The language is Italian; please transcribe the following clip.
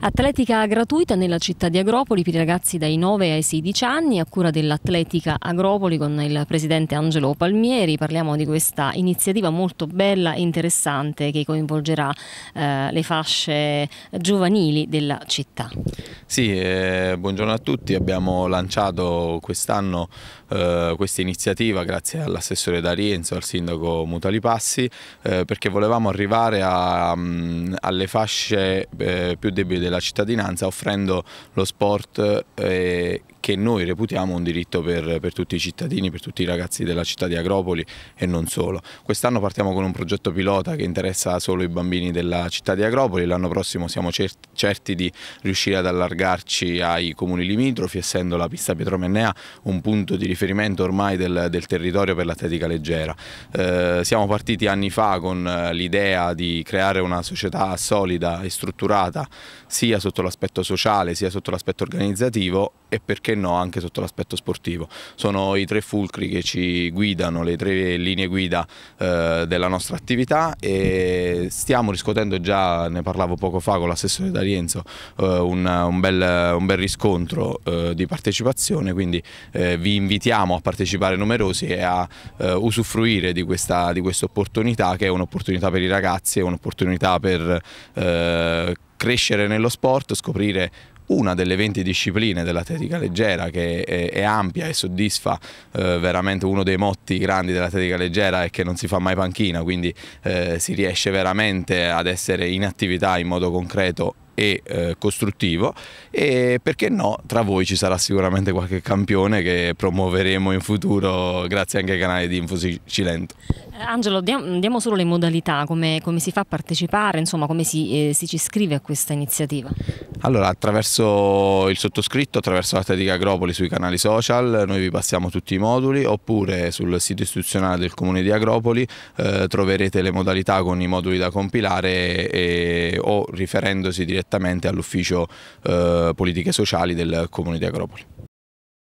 Atletica gratuita nella città di Agropoli per i ragazzi dai 9 ai 16 anni a cura dell'Atletica Agropoli con il presidente Angelo Palmieri. Parliamo di questa iniziativa molto bella e interessante che coinvolgerà eh, le fasce giovanili della città. Sì, eh, buongiorno a tutti. Abbiamo lanciato quest'anno eh, questa iniziativa grazie all'assessore D'Arienzo al sindaco Mutali Passi eh, perché volevamo arrivare a, mh, mm, alle fasce eh, più debili della cittadinanza offrendo lo sport eh, che noi reputiamo un diritto per, per, tutti i cittadini, per tutti i ragazzi della città di Agropoli e non solo. Quest'anno partiamo con un progetto pilota che interessa solo i bambini della città di Agropoli, l'anno prossimo siamo certi, certi di riuscire ad allargarci ai comuni limitrofi, essendo la pista Pietromennea un punto di riferimento ormai del, del territorio per l'atletica leggera. Eh, siamo partiti anni fa con eh, l'idea di creare una società solida e strutturata sia sotto l'aspetto sociale, sia sotto l'aspetto organizzativo e perché no anche sotto l'aspetto sportivo. Sono i tre fulcri che ci guidano, le tre linee guida eh, della nostra attività e stiamo riscuotendo già, ne parlavo poco fa con l'assessore D'Arienzo, eh, un, un, bel, un, bel, riscontro eh, di partecipazione, quindi eh, vi invitiamo a partecipare numerosi e a eh, usufruire di questa di quest opportunità che è un'opportunità per i ragazzi, è un'opportunità per eh, crescere nello sport, scoprire una delle 20 discipline dell'atletica leggera che è, è, ampia e soddisfa eh, veramente uno dei motti grandi dell'atletica leggera è che non si fa mai panchina, quindi eh, si riesce veramente ad essere in attività in modo concreto e eh, costruttivo e perché no tra voi ci sarà sicuramente qualche campione che promuoveremo in futuro grazie anche ai canali di Infosi Cilento. Eh, Angelo diamo solo le modalità, come, come si fa a partecipare, insomma come si, eh, si ci iscrive a questa iniziativa? Allora, attraverso il sottoscritto, attraverso Atletica Agropoli sui canali social, noi vi passiamo tutti i moduli, oppure sul sito istituzionale del Comune di Agropoli eh, troverete le modalità con i moduli da compilare e, o riferendosi direttamente all'ufficio eh, politiche sociali del Comune di Agropoli.